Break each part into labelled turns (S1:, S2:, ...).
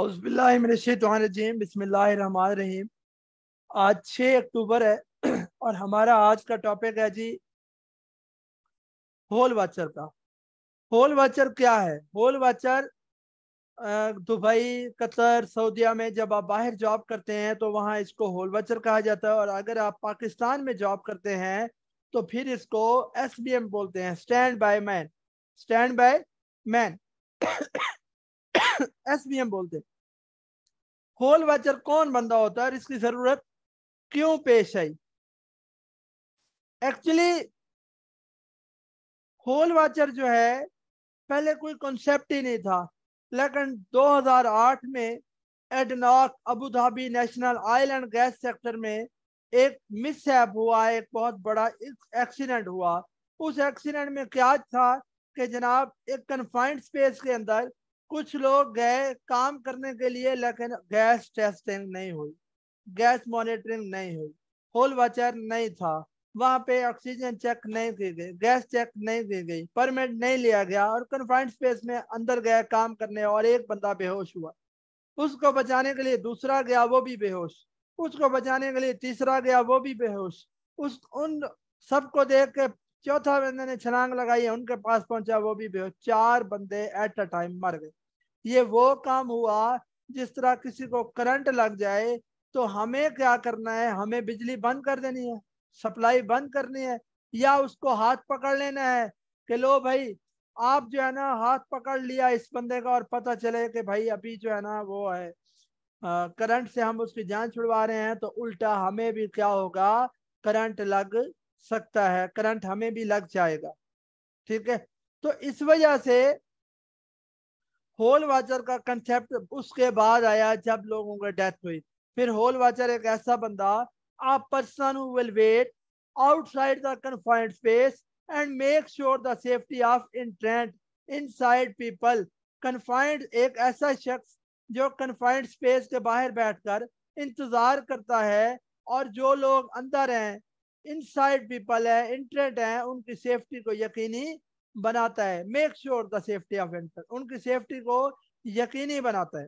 S1: औज़बिल्लाशतवानजीम बसमीम आज छः अक्टूबर है और हमारा आज का टॉपिक है जी होल वाचर का होल वाचर क्या है होल वाचर दुबई कतर सऊदीया में जब आप बाहर जॉब करते हैं तो वहाँ इसको होल वाचर कहा जाता है और अगर आप पाकिस्तान में जॉब करते हैं तो फिर इसको एस बी एम बोलते हैं stand by man stand by man
S2: S B M बोलते होल वाचर कौन बंदा होता है इसकी जरूरत क्यों पेश आई एक्चुअली होल वाचर जो है पहले कोई कॉन्सेप्ट ही
S1: नहीं था लेकिन 2008 में ADNOC Abu Dhabi national island gas sector में एक मिसहैप हुआ एक बहुत बड़ा एक्सीडेंट हुआ उस एक्सीडेंट में क्या था कि जनाब एक कन्फाइंड स्पेस के अंदर कुछ लोग गए काम करने के लिए लेकिन गैस टेस्टिंग नहीं हुई गैस मॉनिटरिंग नहीं हुई होल वाचर नहीं था वहां पे ऑक्सीजन चेक नहीं की गई गैस चेक नहीं की गई परमिट नहीं लिया गया और कन्फाइंड स्पेस में अंदर गया काम करने और एक बंदा बेहोश हुआ उसको बचाने के लिए दूसरा गया वो भी बेहोश उसको बचाने के लिए तीसरा गया वो भी बेहोश उस उन सबको देख के चौथा बंदे ने छलांग लगाई है उनके पास पहुंचा वो भी बेहोश चार बंदे एट अ टाइम मर गए ये वो काम हुआ जिस तरह किसी को करंट लग जाए तो हमें क्या करना है हमें बिजली बंद कर देनी है सप्लाई बंद करनी है या उसको हाथ पकड़ लेना है कि लो भाई आप जो है ना हाथ पकड़ लिया इस बंदे का और पता चले कि भाई अभी जो है ना वो है करंट से हम उसकी जान छुड़वा रहे हैं तो उल्टा हमें भी क्या होगा करंट लग सकता है करंट हमें भी लग जाएगा ठीक है तो इस वजह से होल वाचर का कंसेप्ट उसके बाद आया जब लोगों की डेथ हुई फिर होल वाचर एक ऐसा बंदा आप person will wait outside the confined space and make sure the safety of entrant inside people confined एक ऐसा शख्स जो कन्फाइंड स्पेस के बाहर बैठकर इंतजार करता है और जो लोग अंदर हैं साइड पीपल हैं इंटरेंट हैं उनकी सेफ्टी को यकीनी बनाता है make sure the safety of enter उनकी सेफ्टी को यकीनी बनाता है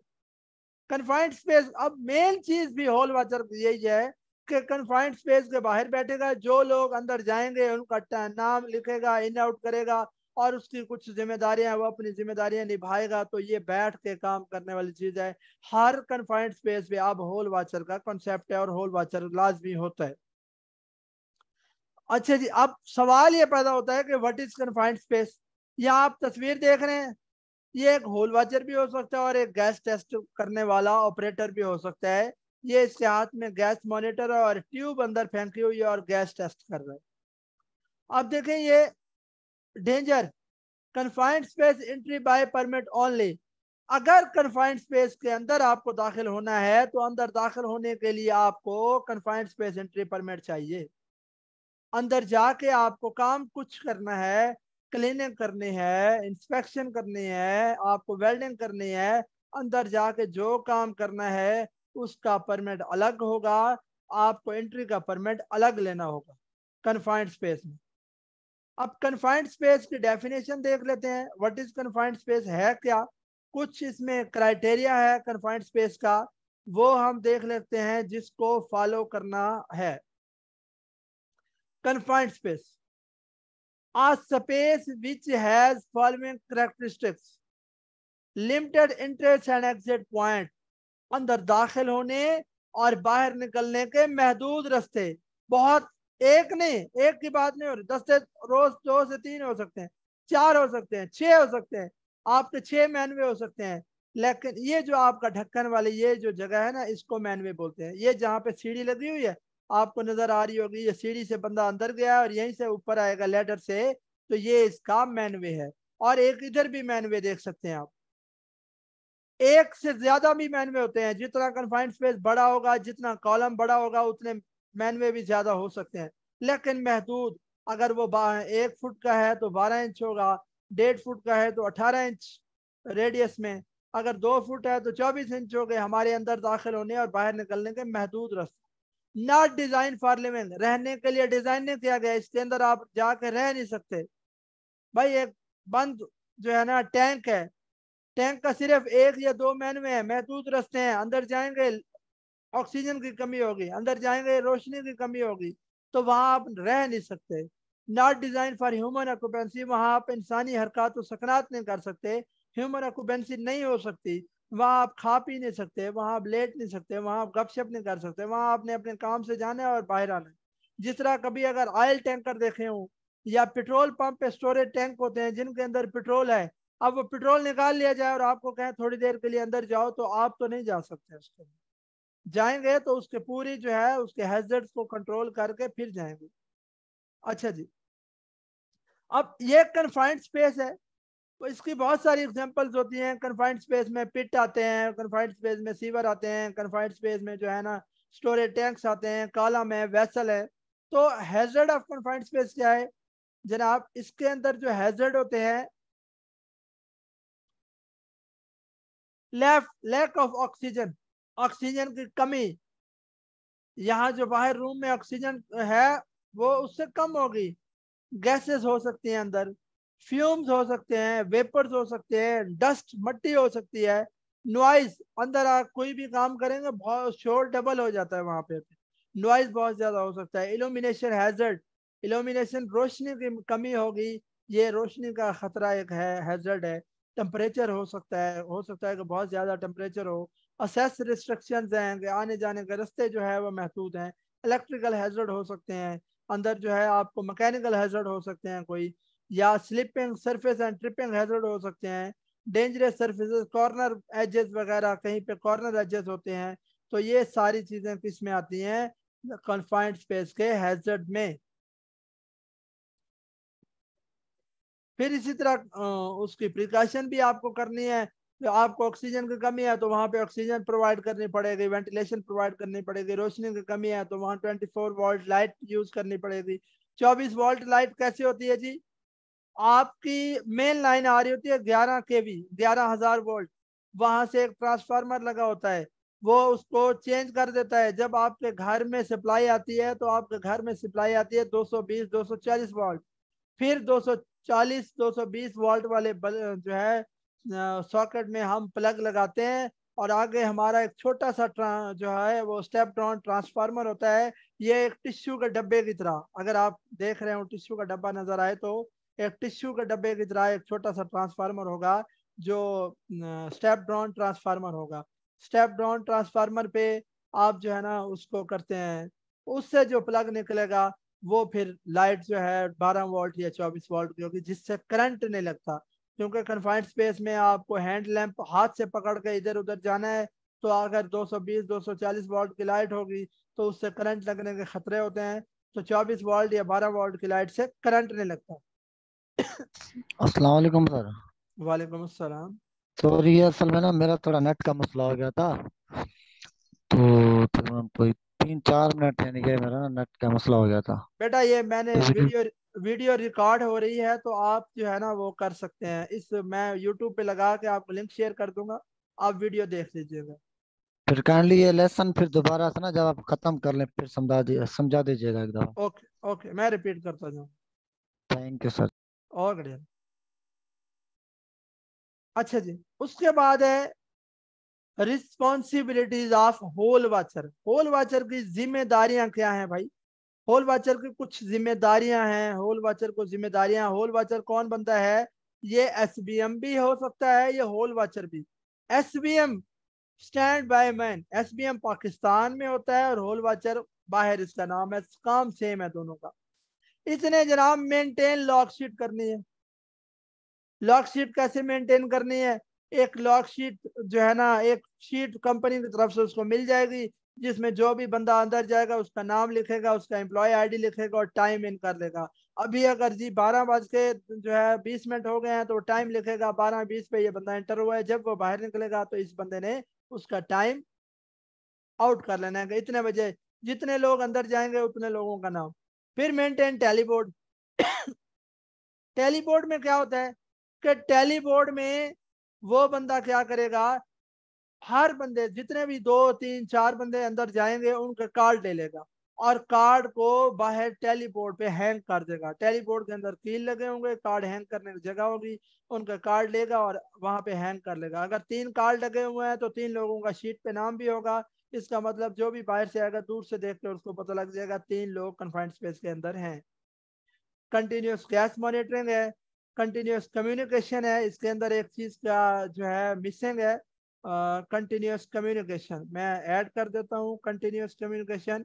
S1: कन्फाइंड स्पेस अब मेन चीज भी होल वाचर यही है कि कन्फाइंड स्पेस के बाहर बैठेगा जो लोग अंदर जाएंगे उनका नाम लिखेगा इन आउट करेगा और उसकी कुछ जिम्मेदारियां वो अपनी जिम्मेदारियां निभाएगा तो ये बैठ के काम करने वाली चीज है हर कन्फाइंड स्पेस में अब होल वाचर का कॉन्सेप्ट है और होल वाचर लाजमी होता है अच्छा जी अब सवाल ये पैदा होता है कि व्हाट इज कन्फाइंड स्पेस यहाँ आप तस्वीर देख रहे हैं ये एक होल वाचर भी हो सकता है और एक गैस टेस्ट करने वाला ऑपरेटर भी हो सकता है ये इसके हाथ में गैस मॉनिटर है और ट्यूब अंदर फेंकी हुई है और गैस टेस्ट कर रहे हैं अब देखें ये danger confined space entry by permit only अगर कन्फाइंड स्पेस के अंदर आपको दाखिल होना है तो अंदर दाखिल होने के लिए आपको कन्फाइंड स्पेस एंट्री परमिट चाहिए अंदर जाके आपको काम कुछ करना है क्लीनिंग करनी है इंस्पेक्शन करनी है आपको वेल्डिंग करनी है अंदर जाके जो काम करना है उसका परमिट अलग होगा आपको एंट्री का परमिट अलग लेना होगा कन्फाइंड स्पेस में अब कन्फाइंड स्पेस की डेफिनेशन देख लेते हैं व्हाट इज कन्फाइंड स्पेस है क्या कुछ इसमें क्राइटेरिया है कन्फाइंड स्पेस का वो हम देख लेते हैं जिसको फॉलो करना है confined space a space which has following characteristics limited entrance and exit point अंदर दाखिल होने और बाहर निकलने के महदूद रास्ते बहुत एक नहीं एक की बात नहीं हो रही दस से रोज दो से तीन हो सकते हैं चार हो सकते हैं छः हो सकते हैं आपके तो छः मैनवे हो सकते हैं लेकिन ये जो आपका ढक्कन वाली ये जो जगह है ना इसको मैनवे बोलते हैं ये जहाँ पे सीढ़ी लगी हुई है आपको नजर आ रही होगी ये सीढ़ी से बंदा अंदर गया और यहीं से ऊपर आएगा लेडर से तो ये इसका मैनवे है और एक इधर भी मैनवे देख सकते हैं आप एक से ज्यादा भी मैनवे होते हैं जितना कन्फाइंड स्पेस बड़ा होगा जितना कॉलम बड़ा होगा उतने मैनवे भी ज्यादा हो सकते हैं लेकिन महदूद अगर वो एक फुट का है तो बारह इंच होगा डेढ़ फुट का है तो अठारह इंच रेडियस में अगर दो फुट है तो चौबीस इंच हो गए हमारे अंदर दाखिल होने और बाहर निकलने के महदूद रस्ते नॉट डिजाइन फॉर लिविंग रहने के लिए डिजाइन नहीं किया गया इसके अंदर आप जाके रह नहीं सकते भाई एक बंद जो है ना टैंक है टैंक का सिर्फ एक या दो मैन में है महदूद रस्ते हैं अंदर जाएंगे ऑक्सीजन की कमी होगी अंदर जाएंगे रोशनी की कमी होगी तो वहाँ आप रह नहीं सकते not design for human occupancy वहाँ आप इंसानी हरकत तो सकनात नहीं कर सकते ह्यूमन ऑक्यूपेंसी नहीं हो सकती वहाँ आप खा पी नहीं सकते वहाँ आप लेट नहीं सकते वहाँ आप गपशप नहीं कर सकते वहाँ आपने अपने काम से जाना है और बाहर आना है जिस तरह कभी अगर ऑयल टैंकर देखे हों या पेट्रोल पंप पे स्टोरेज टैंक होते हैं जिनके अंदर पेट्रोल है अब वो पेट्रोल निकाल लिया जाए और आपको कहें थोड़ी देर के लिए अंदर जाओ तो आप तो नहीं जा सकते उसके जाएंगे तो उसके पूरी जो है उसके हेजर्ट को कंट्रोल करके फिर जाएंगे अच्छा जी अब ये कन्फाइंड स्पेस है इसकी बहुत सारी एग्जांपल्स होती हैं कन्फाइंड स्पेस में पिट आते हैं कन्फाइंड स्पेस में सीवर आते हैं कन्फाइंड स्पेस में जो है ना स्टोरेज टैंक्स आते हैं कॉलम है वैसल है तो हैजर्ड ऑफ कन्फाइंड स्पेस क्या है
S2: जनाब इसके अंदर जो हैजर्ड होते हैं left lack of oxygen oxygen की कमी
S1: यहाँ जो बाहर रूम में ऑक्सीजन है वो उससे कम होगी गैसेस हो सकती हैं अंदर फ्यूम्स हो सकते हैं वेपर्स हो सकते हैं डस्ट मट्टी हो सकती है नॉइज अंदर आ कोई भी काम करेंगे बहुत शोर डबल हो जाता है वहाँ पे नॉइज बहुत ज़्यादा हो सकता है इलोमिनेशन हैजर्ड इलोमिनेशन रोशनी की कमी होगी ये रोशनी का ख़तरा एक है हैजर्ड है टम्परेचर हो सकता है हो सकता है कि बहुत ज़्यादा टम्परेचर हो असेस रिस्ट्रिक्शन हैं कि आने जाने के रस्ते जो है वो महदूद हैं इलेक्ट्रिकल हैजर्ड हो सकते हैं अंदर जो है आपको मैकेनिकल हैजर्ड हो सकते हैं कोई या slipping surface and tripping hazard हो सकते हैं डेंजरस सर्फेस कॉर्नर एजेस वगैरह कहीं पे कॉर्नर एजेस होते हैं तो ये सारी चीज़ें किस में आती हैं कन्फाइंड स्पेस के हैजर्ड में फिर इसी तरह उसकी प्रिकॉशन भी आपको करनी है तो आपको ऑक्सीजन की कमी है तो वहां पे ऑक्सीजन प्रोवाइड करनी पड़ेगी वेंटिलेशन प्रोवाइड करनी पड़ेगी रोशनी की कमी है तो वहां 24 वोल्ट लाइट यूज करनी पड़ेगी 24 वोल्ट लाइट कैसे होती है जी आपकी मेन लाइन आ रही होती है ग्यारह के वी ग्यारह हजार वोल्ट वहां से एक ट्रांसफार्मर लगा होता है वो उसको चेंज कर देता है जब आपके घर में सप्लाई आती है तो आपके घर में सप्लाई आती है 220 240 वोल्ट फिर 240 220 वोल्ट वाले जो है सॉकेट में हम प्लग लगाते हैं और आगे हमारा एक छोटा सा जो है वो स्टेप डाउन ट्रांसफार्मर होता है ये एक टिश्यू के डब्बे की तरह अगर आप देख रहे हो टिश्यू का डब्बा नजर आए तो एक टिश्यू के डब्बे की तरह एक छोटा सा ट्रांसफार्मर होगा जो स्टेप डाउन ट्रांसफार्मर होगा स्टेप डाउन ट्रांसफार्मर पे आप जो है ना उसको करते हैं उससे जो प्लग निकलेगा वो फिर लाइट जो है 12 वोल्ट या 24 वोल्ट की होगी जिससे करंट नहीं लगता क्योंकि कन्फाइंड स्पेस में आपको हैंड लैंप हाथ से पकड़ के इधर उधर जाना है तो अगर 220 240 वोल्ट की लाइट होगी तो उससे करंट लगने के खतरे होते हैं तो 24 वोल्ट या 12 वोल्ट की लाइट से करंट नहीं लगता
S2: अस्सलाम वालेकुम सर
S1: वालेकुम अस्सलाम सॉरी असल में ना मेरा थोड़ा नेट का मसला हो गया था तो तकरीबन कोई तीन चार मिनट है नहीं मेरा ना नेट का मसला हो गया था बेटा ये मैंने तो वीडियो वीडियो रिकॉर्ड हो रही है तो आप जो है ना वो कर सकते हैं इस मैं यूट्यूब पे लगा के आपको लिंक शेयर कर दूंगा आप वीडियो देख लीजिएगा फिर काइंडली ये लेसन फिर दोबारा से ना जब आप खत्म कर लें फिर समझा समझा दीजिएगा एकदम ओके ओके मैं रिपीट करता जाऊँ थैंक यू सर और घड़ियाल अच्छा जी उसके बाद है responsibilities of hole watcher hole watcher की जिम्मेदारियां क्या हैं भाई होल वाचर की कुछ जिम्मेदारियां हैं होल वाचर को जिम्मेदारियां होल वाचर कौन बनता है ये एस भी हो सकता है ये होल वाचर भी as stand by man as Pakistan में होता है और होल वाचर बाहर इसका नाम है काम सेम है दोनों का इसने जनाब मेंटेन लॉक शीट करनी है लॉक शीट कैसे मेंटेन करनी है एक लॉक शीट जो है ना एक शीट कंपनी की तरफ से उसको मिल जाएगी जिसमें जो भी बंदा अंदर जाएगा उसका नाम लिखेगा उसका एम्प्लॉय आईडी लिखेगा और टाइम इन कर लेगा अभी अगर जी बारह बज के जो है बीस मिनट हो गए हैं तो टाइम लिखेगा बारह बीस पे ये बंदा एंटर हुआ है जब वो बाहर निकलेगा तो इस बंदे ने उसका टाइम आउट कर लेना है इतने बजे जितने लोग अंदर जाएंगे उतने लोगों का नाम फिर मेंटेन टेलीबोर्ड टेलीबोर्ड में क्या होता है कि टेलीबोर्ड में वो बंदा क्या करेगा हर बंदे जितने भी दो तीन चार बंदे अंदर जाएंगे उनका कार्ड ले लेगा और कार्ड को बाहर टेलीबोर्ड पे हैंग कर देगा टेलीबोर्ड के अंदर तीन लगे होंगे कार्ड हैंग करने की जगह होगी उनका कार्ड लेगा और वहां पे हैंग कर लेगा अगर तीन कार्ड लगे हुए हैं तो तीन लोगों का शीट पे नाम भी होगा इसका मतलब जो भी बाहर से आएगा दूर से देख कर उसको पता लग जाएगा तीन लोग कन्फाइंड स्पेस के अंदर हैं कंटिन्यूस गैस मॉनिटरिंग है कंटिन्यूस कम्युनिकेशन है इसके अंदर एक चीज का जो है
S2: मिसिंग है कंटिन्यूस कम्युनिकेशन मैं ऐड कर देता हूँ कंटिन्यूस कम्युनिकेशन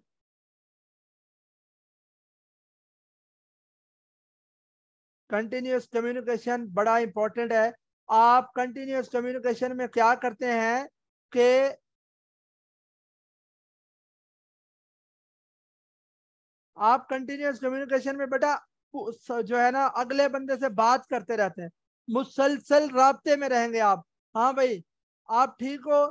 S2: कंटिन्यूस कम्युनिकेशन बड़ा इंपॉर्टेंट है आप कंटिन्यूस कम्युनिकेशन में क्या करते हैं कि आप कंटिन्यूस कम्युनिकेशन में बेटा जो
S1: है ना अगले बंदे से बात करते रहते हैं मुसलसल रबते में रहेंगे आप हाँ भाई आप ठीक हो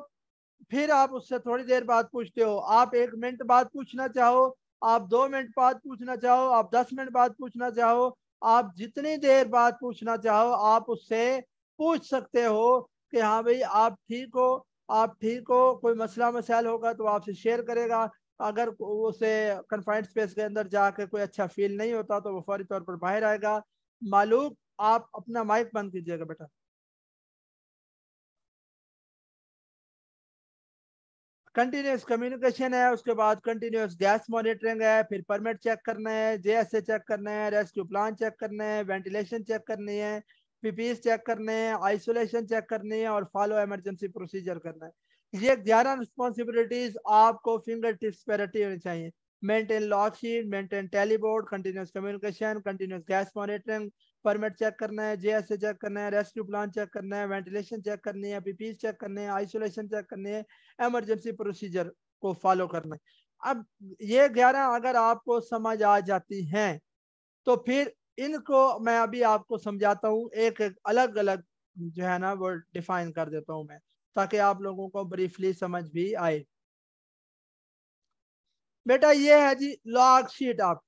S1: फिर आप उससे थोड़ी देर बाद पूछते हो आप एक मिनट बाद पूछना चाहो आप दो मिनट बाद पूछना चाहो आप दस मिनट बाद पूछना चाहो आप जितनी देर बाद पूछना चाहो आप उससे पूछ सकते हो कि हाँ भाई आप ठीक हो आप ठीक हो कोई मसला मसाइल होगा तो आपसे शेयर करेगा अगर उसे कन्फाइंड स्पेस के अंदर जाकर कोई अच्छा फील नहीं होता तो वो फौरी तौर पर बाहर
S2: आएगा मालूम आप अपना माइक बंद कीजिएगा बेटा कंटिन्यूस कम्युनिकेशन है उसके
S1: बाद कंटिन्यूस गैस मॉनिटरिंग है फिर परमिट चेक करना है जेएसए चेक करना है रेस्क्यू प्लान चेक करना है वेंटिलेशन चेक करनी है पीपीस चेक e करने हैं आइसोलेशन चेक करनी है और फॉलो इमरजेंसी प्रोसीजर करना है ये ग्यारह रिस्पॉन्सिबिलिटीज आपको फिंगर टिप्स पर रटी होनी चाहिए maintain log sheet maintain tally board continuous communication continuous gas monitoring permit check करना है जे एस चेक करना है रेस्क्यू प्लान चेक करना है वेंटिलेशन चेक करनी है पीपीज चेक e करने हैं आइसोलेशन चेक करनी है एमरजेंसी प्रोसीजर को फॉलो करना है अब ये ग्यारह अगर आपको समझ आ जाती हैं तो फिर इनको मैं अभी आपको समझाता हूँ एक एक अलग अलग जो है ना वो डिफाइन कर देता हूँ मैं ताकि आप लोगों को ब्रीफली समझ भी आए बेटा ये है जी लॉग शीट आप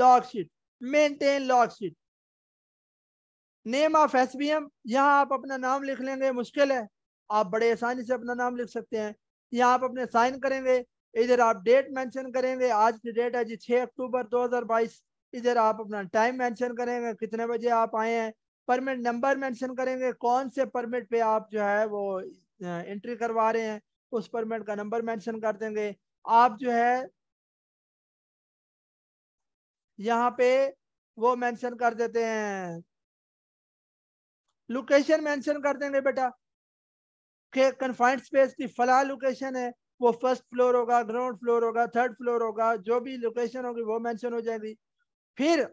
S1: log sheet maintain log sheet name of S B M यहाँ आप अपना नाम लिख लेंगे मुश्किल है आप बड़े आसानी से अपना नाम लिख सकते हैं यहाँ आप अपने साइन करेंगे इधर आप डेट मेंशन करेंगे आज की डेट है जी 6 अक्टूबर 2022 इधर आप अपना टाइम मेंशन करेंगे कितने बजे आप आए हैं परमिट नंबर मेंशन करेंगे कौन से परमिट पे आप जो है वो एंट्री करवा रहे हैं उस परमिट का नंबर मेंशन कर देंगे आप जो
S2: है यहाँ पे वो मेंशन कर देते हैं लोकेशन मेंशन कर देंगे बेटा
S1: के कन्फाइंड स्पेस की फला लोकेशन है वो फर्स्ट फ्लोर होगा ग्राउंड फ्लोर होगा थर्ड फ्लोर होगा जो भी लोकेशन होगी वो मेंशन हो जाएगी फिर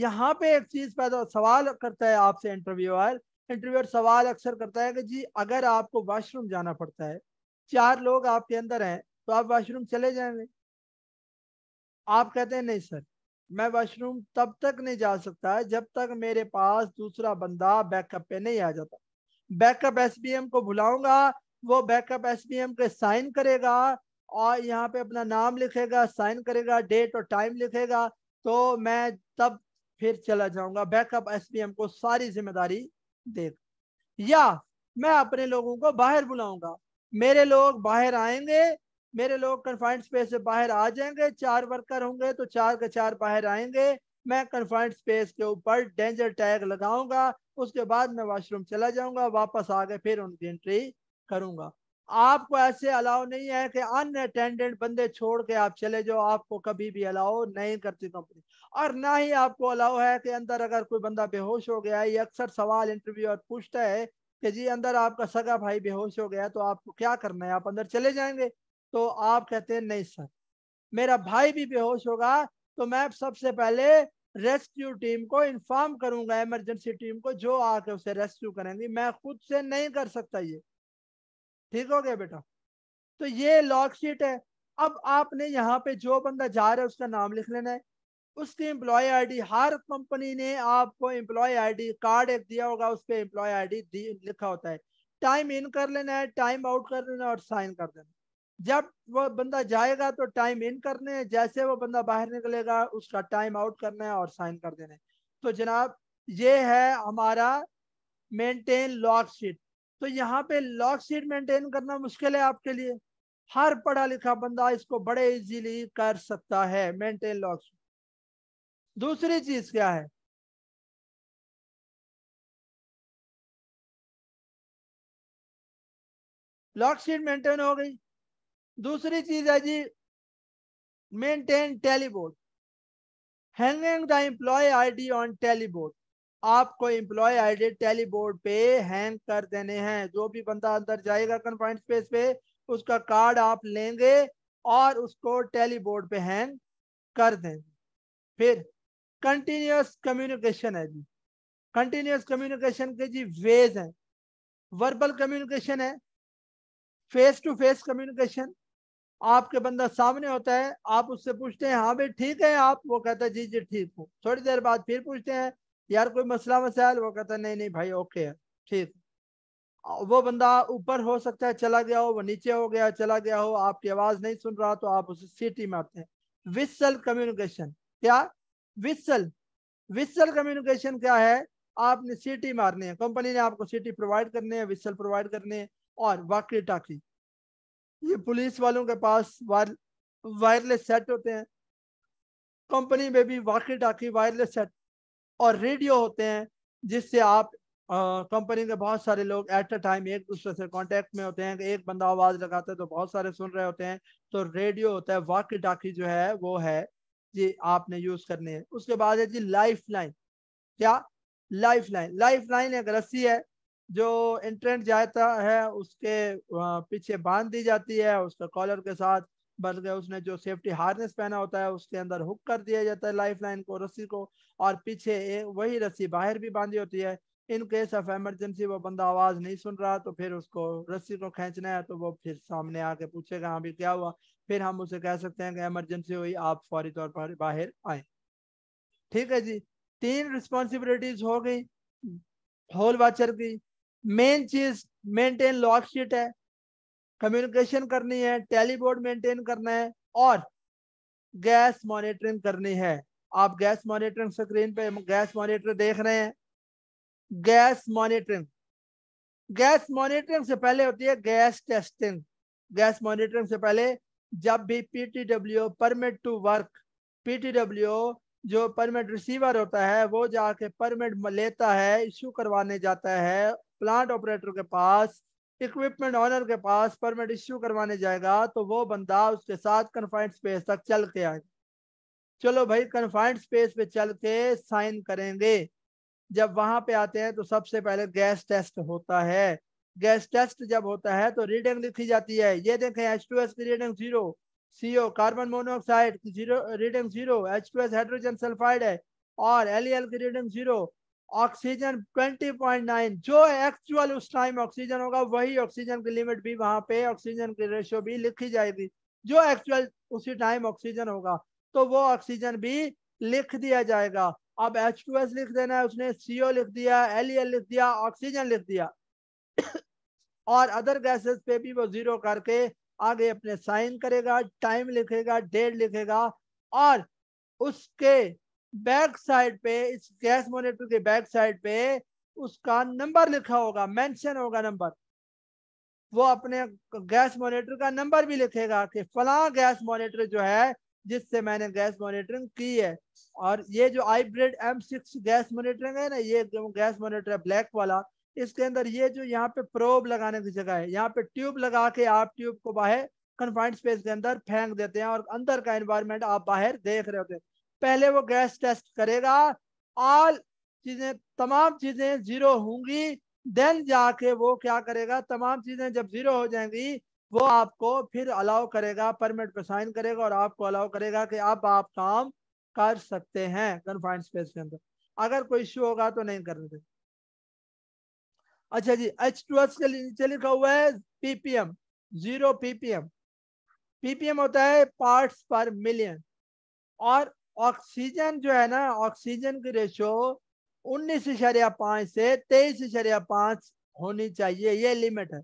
S1: यहाँ पे एक चीज पैदा सवाल करता है आपसे इंटरव्यूअर इंटरव्यूअर सवाल अक्सर करता है कि जी अगर आपको वॉशरूम जाना पड़ता है चार लोग आपके अंदर हैं तो आप वॉशरूम चले जाएंगे आप कहते हैं नहीं सर मैं वॉशरूम तब तक नहीं जा सकता जब तक मेरे पास दूसरा बंदा बैकअप पे नहीं आ जाता बैकअप एसबीएम को बुलाऊंगा वो बैकअप एसबीएम के साइन करेगा और यहाँ पे अपना नाम लिखेगा साइन करेगा डेट और टाइम लिखेगा तो मैं तब फिर चला जाऊंगा बैकअप एसबीएम को सारी जिम्मेदारी दे या मैं अपने लोगों को बाहर बुलाऊंगा मेरे लोग बाहर आएंगे मेरे लोग कन्फाइंड स्पेस से बाहर आ जाएंगे चार वर्कर होंगे तो चार के चार बाहर आएंगे मैं कन्फाइंड स्पेस के ऊपर डेंजर टैग लगाऊंगा उसके बाद मैं वॉशरूम चला जाऊंगा वापस आके फिर उनकी एंट्री करूंगा आपको ऐसे अलाउ नहीं है कि अनअटेंडेड बंदे छोड़ के आप चले जाओ आपको कभी भी अलाउ नहीं करती कंपनी और ना ही आपको अलाउ है कि अंदर अगर कोई बंदा बेहोश हो गया है ये अक्सर सवाल इंटरव्यू और पूछता है कि जी अंदर आपका सगा भाई बेहोश हो गया तो आपको क्या करना है आप अंदर चले जाएंगे तो आप कहते हैं नहीं सर मेरा भाई भी बेहोश होगा तो मैं सबसे पहले रेस्क्यू टीम को इन्फॉर्म करूंगा इमरजेंसी टीम को जो आके उसे रेस्क्यू करेंगी मैं खुद से नहीं कर सकता ये ठीक हो गया बेटा तो ये लॉक शीट है अब आपने यहाँ पे जो बंदा जा रहा है उसका नाम लिख लेना है उसकी एम्प्लॉय आईडी हर कंपनी ने आपको एम्प्लॉय आईडी कार्ड एक दिया होगा उस पर एम्प्लॉय आई लिखा होता है टाइम इन कर लेना है टाइम आउट कर लेना और साइन कर देना जब वो बंदा जाएगा तो टाइम इन करने है जैसे वो बंदा बाहर निकलेगा उसका टाइम आउट करना है और साइन कर देना है तो जनाब ये है हमारा मेंटेन लॉक शीट तो यहाँ पे लॉक सीट मेंटेन करना मुश्किल है आपके लिए हर पढ़ा लिखा बंदा इसको बड़े
S2: इजीली कर सकता है मेंटेन लॉक दूसरी चीज क्या है लॉक सीट मेंटेन हो गई दूसरी चीज है जी maintain tally board hanging the employee ID
S1: on tally board आपको एम्प्लॉय आईडी डी टेलीबोर्ड पे हैंग कर देने हैं जो भी बंदा अंदर जाएगा कन्फाइंड स्पेस पे उसका कार्ड आप लेंगे और उसको टेलीबोर्ड पे हैंग कर देंगे फिर कंटिन्यूस कम्युनिकेशन है जी कंटिन्यूस कम्युनिकेशन के जी वेज हैं वर्बल कम्युनिकेशन है फेस टू फेस कम्युनिकेशन आपके बंदा सामने होता है आप उससे पूछते हैं हाँ भाई ठीक है आप वो कहता है जी जी ठीक हूँ थोड़ी देर बाद फिर पूछते हैं यार कोई मसला मसाइल वो कहता है नहीं नहीं भाई ओके है ठीक वो बंदा ऊपर हो सकता है चला गया हो वो नीचे हो गया चला गया हो आपकी आवाज नहीं सुन रहा तो आप उसे में आते हैं विसल कम्युनिकेशन क्या विसल विसल कम्युनिकेशन क्या है आपने सीटी मारनी है कंपनी ने आपको सीटी प्रोवाइड करनी है विसल प्रोवाइड करनी है और वाकई टाकी ये पुलिस वालों के पास वायरलेस सेट होते हैं कंपनी में भी वाकई टाकी वायरलेस सेट और रेडियो होते हैं जिससे आप कंपनी के बहुत सारे लोग एट अ टाइम एक दूसरे से कांटेक्ट में होते हैं एक बंदा आवाज लगाता है तो बहुत सारे सुन रहे होते हैं तो रेडियो होता है वाकी टाकी जो है वो है जी आपने यूज करनी है उसके बाद है जी लाइफ लाइन क्या लाइफ लाइन लाइफ लाइन एक रस्सी है जो इंटरनेट जाता है उसके पीछे बांध दी जाती है उसके कॉलर के साथ बल्कि उसने जो सेफ्टी हार्नेस पहना होता है उसके अंदर हुक कर दिया जाता है लाइफ लाइन को रस्सी को और पीछे एक वही रस्सी बाहर भी बांधी होती है इन केस ऑफ एमरजेंसी वो बंदा आवाज नहीं सुन रहा तो फिर उसको रस्सी को खींचना है तो वो फिर सामने आके पूछेगा हाँ भी क्या हुआ फिर हम उसे कह सकते हैं कि एमरजेंसी हुई आप फौरी तौर पर बाहर आए ठीक है जी तीन रिस्पॉन्सिबिलिटीज हो गई होल वाचर की मेन चीज मेंटेन लॉकशीट है कम्युनिकेशन करनी है टेलीबोर्ड मेंटेन करना है और गैस मॉनिटरिंग करनी है आप गैस मॉनिटरिंग स्क्रीन पे गैस मॉनिटर देख रहे हैं गैस मॉनिटरिंग गैस मॉनिटरिंग से पहले होती है गैस टेस्टिंग गैस मॉनिटरिंग से पहले जब भी PTW permit to work PTW जो परमिट रिसीवर होता है वो जाके परमिट लेता है इशू करवाने जाता है प्लांट ऑपरेटर के पास इक्विपमेंट ऑनर के पास परमिट इश्यू करवाने जाएगा तो वो बंदा उसके साथ कन्फाइंड स्पेस तक चल के आएगा चलो भाई कन्फाइंड स्पेस पे चल के साइन करेंगे जब वहां पे आते हैं तो सबसे पहले गैस टेस्ट होता है गैस टेस्ट जब होता है तो रीडिंग लिखी जाती है ये देखें एच टू एस की reading zero CO carbon monoxide की zero reading zero H two S hydrogen sulphide है और एल e की रीडिंग जीरो ऑक्सीजन 20.9 जो एक्चुअल उस टाइम ऑक्सीजन होगा वही ऑक्सीजन की लिमिट भी वहां पे ऑक्सीजन की रेशियो भी लिखी जाएगी जो एक्चुअल उसी टाइम ऑक्सीजन होगा तो वो ऑक्सीजन भी लिख दिया जाएगा अब एच लिख देना है उसने सीओ लिख दिया एल e लिख दिया ऑक्सीजन लिख दिया और अदर गैसेस पे भी वो जीरो करके आगे अपने साइन करेगा टाइम लिखेगा डेट लिखेगा और उसके बैक साइड पे इस गैस मॉनिटर के बैक साइड पे उसका नंबर लिखा होगा मेंशन होगा नंबर वो अपने गैस मॉनिटर का नंबर भी लिखेगा कि फला गैस मॉनिटर जो है जिससे मैंने गैस मॉनिटरिंग की है और ये जो hybrid M six gas monitoring है ना ये जो गैस मॉनिटर है ब्लैक वाला इसके अंदर ये जो यहाँ पे प्रोब लगाने की जगह है यहाँ पे ट्यूब लगा के आप ट्यूब को बाहर कन्फाइंड स्पेस के अंदर फेंक देते हैं और अंदर का एनवायरमेंट आप बाहर देख रहे होते हैं पहले वो गैस टेस्ट करेगा ऑल चीजें तमाम चीजें जीरो होंगी देन जाके वो क्या करेगा तमाम चीजें जब जीरो हो जाएंगी वो आपको फिर अलाउ करेगा परमिट पर साइन करेगा और आपको अलाउ करेगा कि अब आप, आप काम कर सकते हैं कन्फाइंड स्पेस के अंदर अगर कोई इश्यू होगा तो नहीं करने देंगे अच्छा जी एच टू एच के नीचे लिखा हुआ है पीपीएम जीरो पीपीएम पीपीएम होता है पार्ट्स पर मिलियन और ऑक्सीजन जो है ना ऑक्सीजन की रेशो उन्नीस इशारिया पांच से तेईस इशारिया पांच होनी चाहिए ये लिमिट है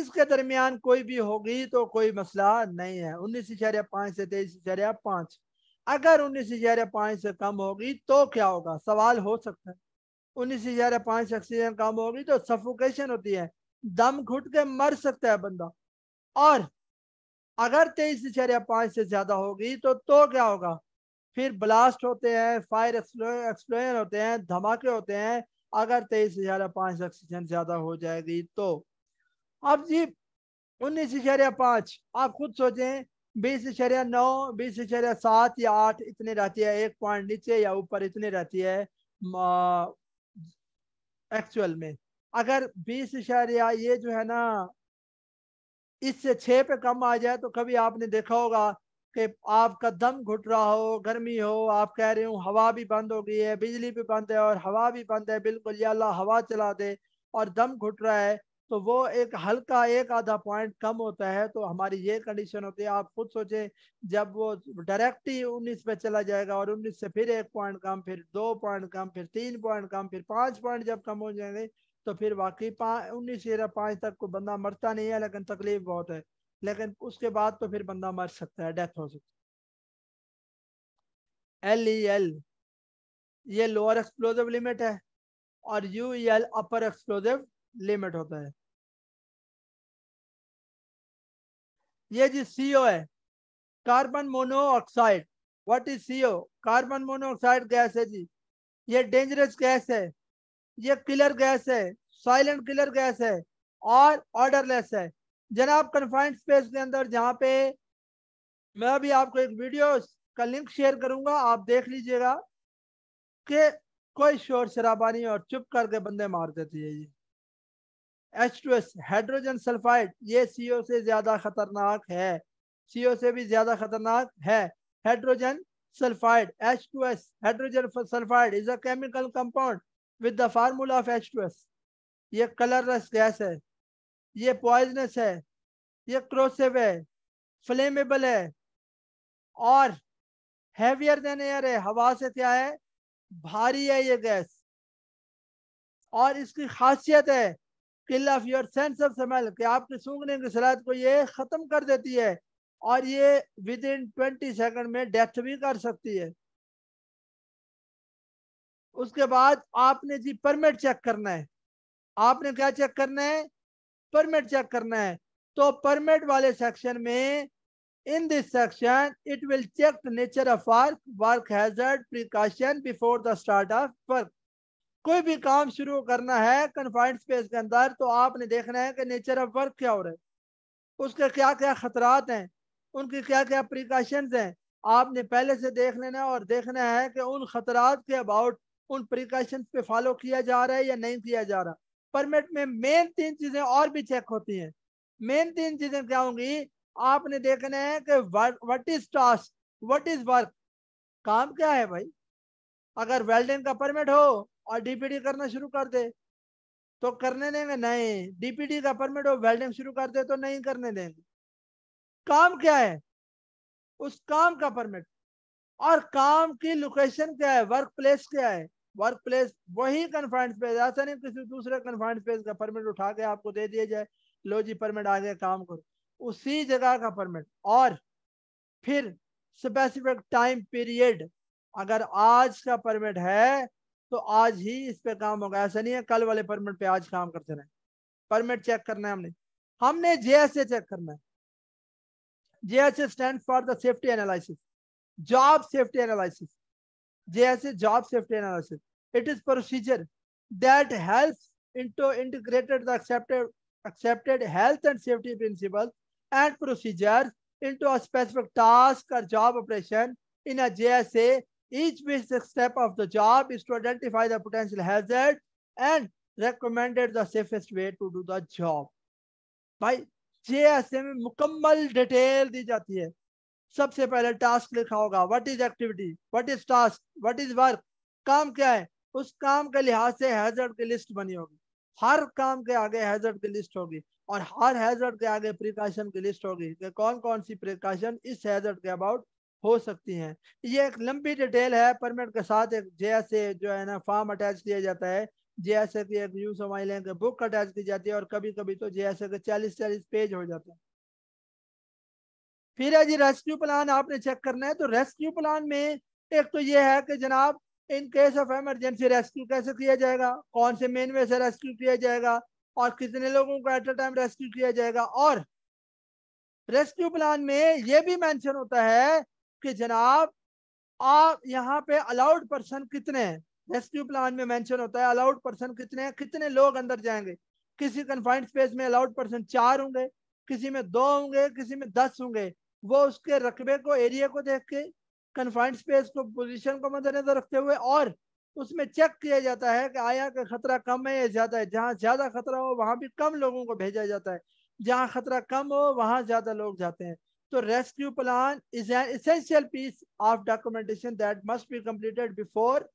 S1: इसके दरमियान कोई भी होगी तो कोई मसला नहीं है उन्नीस इशारिया पांच से तेईस इशारिया पांच अगर उन्नीस इशारिया पांच से कम होगी तो क्या होगा सवाल हो सकता है उन्नीस इशारिया पांच से ऑक्सीजन कम होगी तो सफोकेशन होती है दम घुट के मर सकता है बंदा और अगर तेईस इशारिया पांच से ज्यादा होगी तो तो क्या होगा फिर ब्लास्ट होते हैं फायर एक्सप्लोजन होते हैं धमाके होते हैं अगर तेईस इशारा पांच ऑक्सीजन ज़्यादा हो जाएगी तो अब जी उन्नीस इशारिया पांच आप खुद सोचें बीस इशारिया नौ बीस इशारिया सात या आठ इतने रहती है एक पॉइंट नीचे या ऊपर इतने रहती है एक्चुअल में अगर बीस इशारा ये जो है ना इससे छह पे कम आ जाए तो कभी आपने देखा होगा कि आपका दम घुट रहा हो गर्मी हो आप कह रहे हो हवा भी बंद हो गई है बिजली भी बंद है और हवा भी बंद है बिल्कुल ये अल्लाह हवा चला दे और दम घुट रहा है तो वो एक हल्का एक आधा पॉइंट कम होता है तो हमारी ये कंडीशन होती है आप खुद सोचे जब वो डायरेक्ट ही उन्नीस पे चला जाएगा और उन्नीस से फिर एक पॉइंट कम फिर दो पॉइंट कम फिर तीन पॉइंट कम फिर पाँच पॉइंट जब कम हो जाएंगे तो फिर वाकई पा उन्नीस या पाँच तक को तो बंदा मरता नहीं है लेकिन तकलीफ बहुत है लेकिन उसके बाद तो फिर बंदा मर सकता है डेथ हो सकती
S2: है एल ई एल ये लोअर एक्सप्लोजिव लिमिट है और U L upper explosive limit होता है ये जी सीओ है carbon monoxide what is CO carbon monoxide gas है जी ये
S1: डेंजरस गैस है ये किलर गैस है साइलेंट किलर गैस है और ऑर्डरलेस है जनाब कन्फाइंड स्पेस के अंदर जहाँ पे मैं अभी आपको एक वीडियो का लिंक शेयर करूंगा आप देख लीजिएगा कि कोई शोर शराबा नहीं और चुप करके बंदे मार देते हैं ये H two S hydrogen sulphide ये सी ओ से ज़्यादा खतरनाक है सी ओ से भी ज़्यादा खतरनाक है hydrogen sulphide H two S hydrogen sulphide is a chemical compound with the formula of H two S ये कलरलेस गैस है ये पॉइजनस है ये क्रोसिव है फ्लेमेबल है और हैवियर देन एयर है हवा से क्या है भारी है ये गैस और इसकी खासियत है kill off your sense of smell कि आपके सूंघने की सलाद को ये ख़त्म कर देती है और ये विद इन
S2: ट्वेंटी सेकेंड में डेथ भी कर सकती है उसके बाद आपने जी परमिट चेक करना है आपने क्या चेक करना है
S1: परमिट चेक करना है तो परमिट वाले सेक्शन में in this section it will check the nature of work work hazard precaution before the start of work कोई भी काम शुरू करना है कन्फाइंड स्पेस के अंदर तो आपने देखना है कि नेचर ऑफ वर्क क्या हो रहा है उसके क्या क्या खतरात हैं उनके क्या क्या प्रिकॉशन हैं आपने पहले से देख लेना है और देखना है कि उन खतरात के अबाउट उन प्रिकॉशन पे फॉलो किया जा रहा है या नहीं किया जा रहा है परमिट में मेन तीन चीजें और भी चेक होती हैं मेन तीन चीजें क्या होंगी आपने देखना है कि what is task what is work काम क्या है भाई अगर वेल्डिंग का परमिट हो और डीपीडी करना शुरू कर दे तो करने देंगे नहीं डीपीडी का परमिट हो वेल्डिंग शुरू कर दे तो नहीं करने देंगे काम क्या है उस काम का परमिट और काम की लोकेशन क्या है वर्क प्लेस क्या है वर्क प्लेस वही कन्फाइंड स्पेस ऐसा नहीं किसी दूसरे कन्फाइंड स्पेस का परमिट उठा के आपको दे दिया जाए लो जी परमिट आ गया काम करो उसी जगह का परमिट और फिर स्पेसिफिक टाइम पीरियड अगर आज का परमिट है तो आज ही इस पे काम होगा ऐसा नहीं है कल वाले परमिट पे आज काम करते रहे परमिट चेक करना है हमने हमने जेएसए चेक करना है JSA stand for the safety analysis job safety analysis JSA job safety analysis. It is procedure that helps into integrated the accepted accepted health and safety principles and procedures into a specific task or job operation in a JSA. Each basic step of the job is to identify the potential hazard and recommended the safest way to do the job. By JSA में मुकम्मल detail दी जाती है सबसे पहले task लिखा होगा what is activity what is task what is work काम क्या है उस काम के लिहाज से हैजर्ड की लिस्ट बनी होगी हर काम के आगे हैजर्ड की लिस्ट होगी और हर हैजर्ड के आगे प्रिकॉशन की लिस्ट होगी कि कौन कौन सी प्रिकॉशन इस हैजर्ड के अबाउट हो सकती हैं ये एक लंबी डिटेल है परमिट के साथ एक जैसे जो है ना फॉर्म अटैच किया जाता है जैसे की एक यू समझ लें बुक अटैच की जाती है और कभी कभी तो जैसे के चालीस चालीस पेज हो जाते हैं फिर है जी रेस्क्यू प्लान आपने चेक करना है तो रेस्क्यू प्लान में एक तो ये है कि जनाब in case of emergency rescue कैसे किया जाएगा कौन से मेन वे से रेस्क्यू किया जाएगा और कितने लोगों को एट अ टाइम रेस्क्यू किया जाएगा और रेस्क्यू प्लान में ये भी मेंशन होता है कि जनाब आप यहाँ पे अलाउड पर्सन कितने हैं रेस्क्यू प्लान में मेंशन होता है अलाउड पर्सन कितने हैं कितने लोग अंदर जाएंगे किसी कन्फाइंड स्पेस में अलाउड पर्सन चार होंगे किसी में दो होंगे किसी में दस होंगे वो उसके रकबे को एरिया को देख के कन्फाइंड स्पेस को पोजीशन को मद्देनजर रखते हुए और उसमें चेक किया जाता है कि आया हाँ, का खतरा कम है या ज्यादा है जहाँ ज्यादा खतरा हो वहाँ भी कम लोगों को भेजा जाता है जहाँ खतरा कम हो वहाँ ज्यादा लोग जाते हैं तो rescue plan is an
S2: essential piece of documentation that must be completed before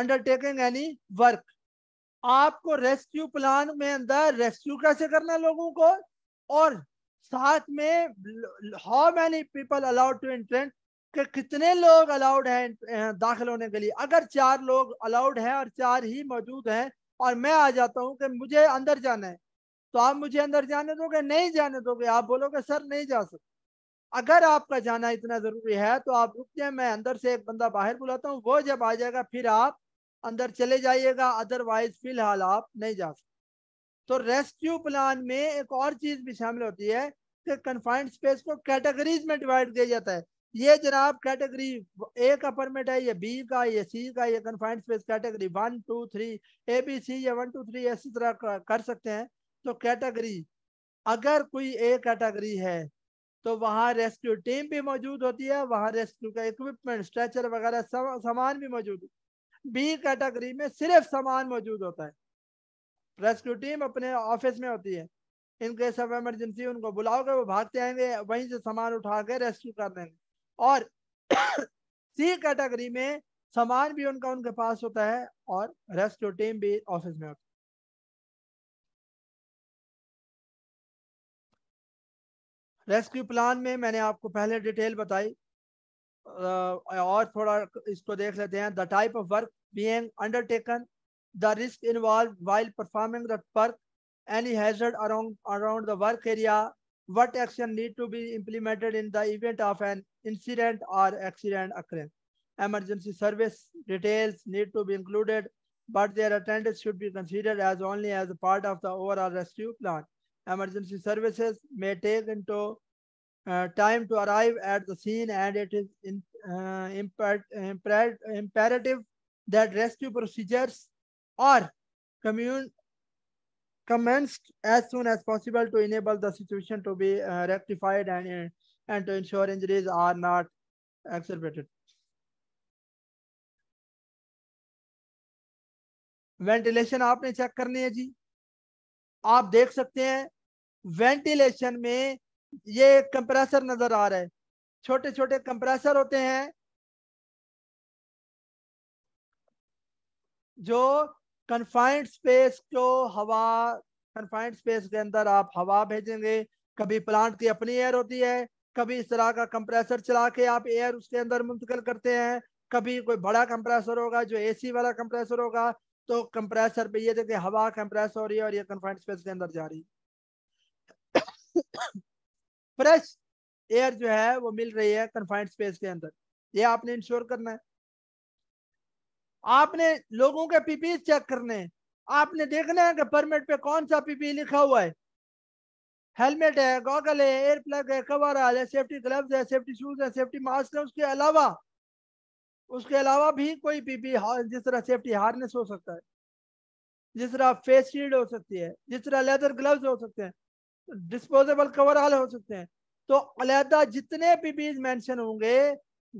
S2: undertaking any work आपको रेस्क्यू प्लान में अंदर रेस्क्यू कैसे करना लोगों को
S1: और साथ में how many people allowed to entrance कि कितने लोग अलाउड हैं दाखिल होने के लिए अगर चार लोग अलाउड हैं और चार ही मौजूद हैं और मैं आ जाता हूं कि मुझे अंदर जाना है तो आप मुझे अंदर जाने दोगे नहीं जाने दोगे आप बोलोगे सर नहीं जा सकते अगर आपका जाना इतना ज़रूरी है तो आप रुक जाए मैं अंदर से एक बंदा बाहर बुलाता हूँ वो जब आ जाएगा फिर आप अंदर चले जाइएगा अदरवाइज फिलहाल आप नहीं जा सकते तो रेस्क्यू प्लान में एक और चीज भी शामिल होती है कि कन्फाइंड स्पेस को कैटेगरीज में डिवाइड किया जाता है ये जनाब कैटेगरी ए का परमिट है ये बी का ये सी का ये confined space category one two three A B C या वन टू थ्री इसी तरह कर सकते हैं तो कैटेगरी अगर कोई ए कैटेगरी है तो वहाँ रेस्क्यू टीम भी मौजूद होती है वहाँ रेस्क्यू का इक्विपमेंट स्ट्रेचर वगैरह सामान भी मौजूद है बी कैटेगरी में सिर्फ सामान मौजूद होता है रेस्क्यू टीम अपने ऑफिस में होती है इन केस ऑफ एमरजेंसी उनको बुलाओगे वो भागते आएंगे वहीं से सामान उठा के रेस्क्यू कर देंगे और
S2: सी कैटेगरी में सामान भी उनका उनके पास होता है और रेस्क्यू टीम भी ऑफिस में होती है रेस्क्यू प्लान में मैंने आपको पहले डिटेल बताई
S1: और थोड़ा इसको देख लेते the type of work being undertaken, the risk involved while performing the work, any hazard around, around the work area, what action need to be implemented in the event of an incident or accident occurring. Emergency service details need to be included, but their attendance should be considered as only as a part of the overall rescue plan. Emergency services may take into uh, time to arrive at the scene and it is in, uh, imper imperative that rescue procedures are commenced as soon as possible to enable
S2: the situation to be uh, rectified and, uh, and to ensure injuries are not exacerbated. Ventilation आपने check करनी है जी आप देख सकते हैं ventilation में ये compressor नजर आ रहा है छोटे छोटे कंप्रेसर होते हैं जो कन्फाइंड स्पेस को हवा कन्फाइंड स्पेस के अंदर आप हवा
S1: भेजेंगे कभी प्लांट की अपनी एयर होती है कभी इस तरह का कंप्रेसर चला के आप एयर उसके अंदर मुंतकिल करते हैं कभी कोई बड़ा कंप्रेसर होगा जो एसी वाला कंप्रेसर होगा तो कंप्रेसर पे ये देखिए हवा कंप्रेस हो रही है और ये कन्फाइंड स्पेस के अंदर जा रही है फ्रेश एयर जो है वो मिल रही है कन्फाइंड स्पेस के अंदर ये आपने इंश्योर करना है आपने लोगों के पीपी चेक करने हैं आपने देखना है कि परमिट पे कौन सा पीपी लिखा हुआ है हेलमेट है गॉगल है एयर प्लग है कवर है सेफ्टी ग्लव है सेफ्टी शूज है सेफ्टी मास्क है उसके अलावा उसके अलावा भी कोई पीपी जिस तरह सेफ्टी हार्नेस हो सकता है जिस तरह फेस शील्ड हो सकती है जिस तरह लेदर ग्लव्स हो सकते हैं डिस्पोजेबल कवर आल हो सकते हैं तो अलहदा जितने पीपीज मेंशन होंगे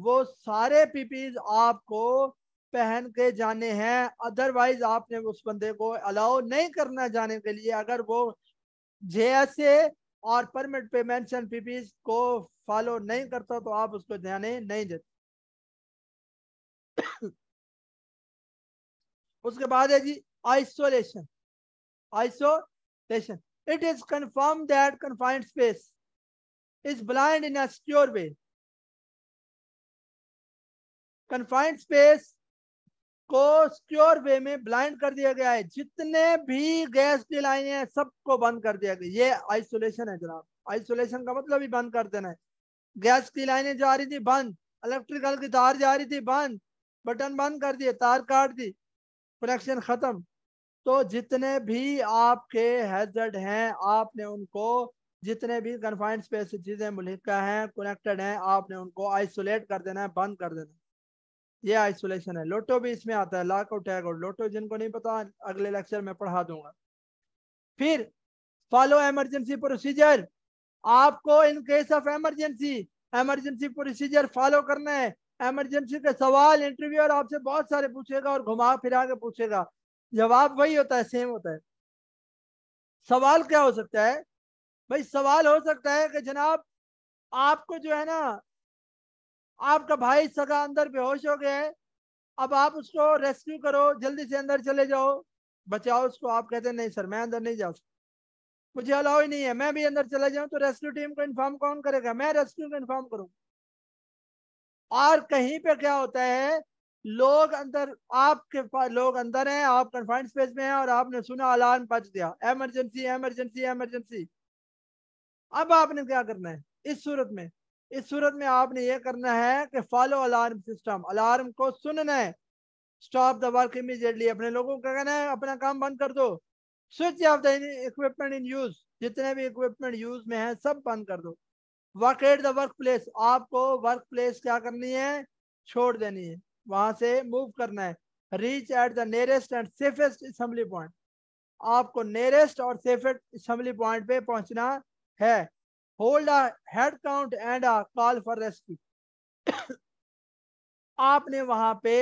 S1: वो सारे पीपीज आपको पहन के जाने हैं अदरवाइज आपने उस बंदे को अलाउ नहीं करना जाने के लिए अगर वो जे
S2: और परमिट पे मेंशन पीपीज को फॉलो नहीं करता तो आप उसको जाने नहीं देते उसके बाद है जी isolation isolation It is confirmed that confined space is blind in a secure way. confined space को सिक्योर वे में ब्लाइंड
S1: कर दिया गया है जितने भी गैस की लाइनें हैं सबको बंद कर दिया गया ये आइसोलेशन है जनाब आइसोलेशन का मतलब ही बंद कर देना है गैस की लाइनें जा रही थी बंद इलेक्ट्रिकल की तार जा रही थी बंद बटन बंद कर दिए तार काट दी कनेक्शन खत्म तो जितने भी आपके हैजर्ड हैं आपने उनको जितने भी कन्फाइंड स्पेस चीज़ें मुलिका हैं कनेक्टेड हैं आपने उनको आइसोलेट कर देना है बंद कर देना है ये आइसोलेशन है लोटो भी इसमें आता है लाख और टैग और लोटो जिनको नहीं पता अगले लेक्चर में पढ़ा दूंगा फिर फॉलो एमरजेंसी प्रोसीजर आपको in case of emergency emergency procedure follow करना है एमरजेंसी के सवाल इंटरव्यूअर आपसे बहुत सारे पूछेगा और घुमा फिरा के पूछेगा
S2: जवाब वही होता है सेम होता है सवाल क्या हो सकता है भाई सवाल हो सकता है कि जनाब आपको जो है ना आपका
S1: भाई सगा अंदर बेहोश हो गया है अब आप उसको रेस्क्यू करो जल्दी से अंदर चले जाओ बचाओ उसको आप कहते हैं नहीं सर मैं अंदर नहीं जा सकता मुझे अलाउ ही नहीं है मैं भी अंदर चला जाऊं तो रेस्क्यू टीम को इन्फॉर्म कौन करेगा मैं रेस्क्यू को इन्फॉर्म करूंगा और कहीं पे क्या होता है लोग अंदर आपके पास लोग अंदर हैं आप कन्फाइंड स्पेस में हैं और आपने सुना अलार्म बच गया एमरजेंसी एमरजेंसी एमरजेंसी अब आपने क्या करना है इस सूरत में इस सूरत में आपने ये करना है कि फॉलो अलार्म सिस्टम अलार्म को सुनना है स्टॉप द वर्क इमीजिएटली अपने लोगों का कहना है अपना काम बंद कर दो switch off the equipment in use जितने भी इक्विपमेंट यूज में है सब बंद कर दो work at the work place आपको वर्क प्लेस क्या करनी है छोड़ देनी है वहां से मूव करना है reach at the nearest and safest assembly point आपको नियरेस्ट और सेफेस्ट असम्बली पॉइंट पे पहुंचना है hold head count and a call for rescue आपने वहां पे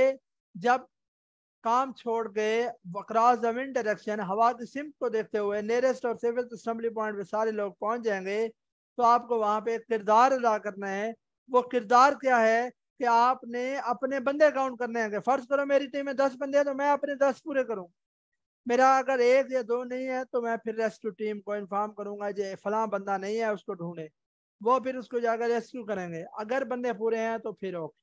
S1: जब काम छोड़ के क्रॉस जमीन डायरेक्शन हवा की सिम को देखते हुए नियरेस्ट और सेफेस्ट असम्बली पॉइंट पे सारे लोग पहुंच जाएंगे तो आपको वहां पे किरदार अदा करना है वो किरदार क्या है कि आपने अपने बंदे काउंट करने हैं फर्ज करो मेरी टीम में दस बंदे हैं तो मैं अपने दस पूरे करूँ मेरा अगर एक या दो नहीं है तो मैं फिर रेस्क्यू टीम को इन्फॉर्म करूंगा जे फला बंदा नहीं है उसको ढूंढे वो फिर उसको जाकर रेस्क्यू करेंगे अगर बंदे पूरे हैं तो फिर okay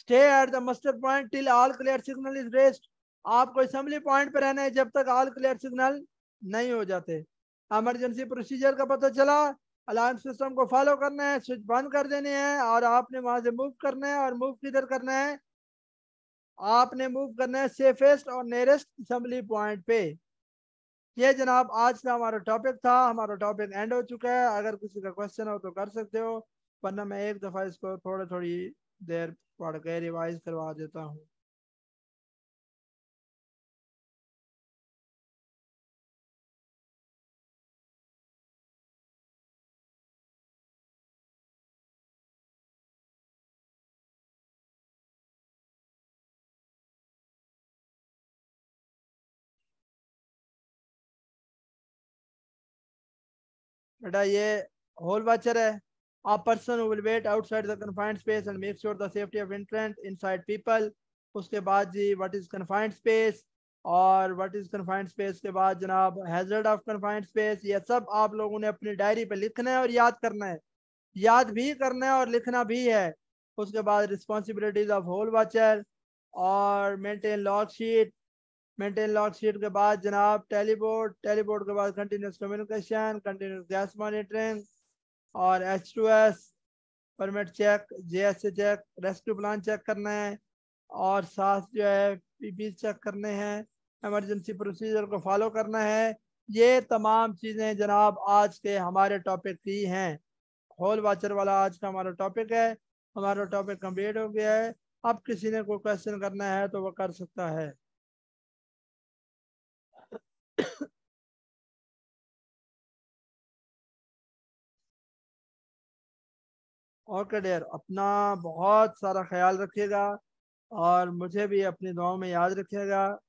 S1: stay at the muster point till all clear signal is rest आपको असम्बली पॉइंट पर रहना है जब तक ऑल क्लियर सिग्नल नहीं हो जाते एमरजेंसी प्रोसीजर का पता चला अलार्म सिस्टम को फॉलो करना है स्विच बंद कर देने हैं और आपने वहां से मूव करना है और मूव किधर करना है आपने मूव करना है सेफेस्ट और नियरेस्ट असम्बली पॉइंट पे ये जनाब आज का हमारा टॉपिक था हमारा टॉपिक एंड हो चुका है अगर किसी का क्वेश्चन हो तो कर सकते हो वरना मैं एक दफ़ा
S2: इसको थोड़ी थोड़ी देर पढ़ के रिवाइज करवा देता हूँ बेटा ये होल वाचर है a person will wait outside
S1: the confined space and make sure the safety of entrant inside people उसके बाद जी व्हाट इज कन्फाइंड स्पेस और व्हाट इज कन्फाइंड स्पेस के बाद जनाब हैजर्ड ऑफ कन्फाइंड स्पेस ये सब आप लोगों ने अपनी डायरी पे लिखना है और याद करना है याद भी करना है और लिखना भी है उसके बाद रिस्पॉन्सिबिलिटीज ऑफ होल वाचर और maintain log sheet maintain log sheet के बाद जनाब टेलीबोर्ड टेलीबोर्ड के बाद continuous communication continuous gas monitoring और H two S permit check J S check rescue plan check करना है और साथ जो है पी चेक करने हैं एमरजेंसी प्रोसीजर को फॉलो करना है ये तमाम चीज़ें जनाब आज के हमारे टॉपिक की हैं होल वाचर वाला आज का हमारा टॉपिक है
S2: हमारा टॉपिक कम्प्लीट हो गया है अब किसी ने कोई क्वेश्चन करना है तो वो कर सकता है और कडेर अपना बहुत सारा ख्याल रखिएगा और मुझे भी अपनी दुआओं में याद रखिएगा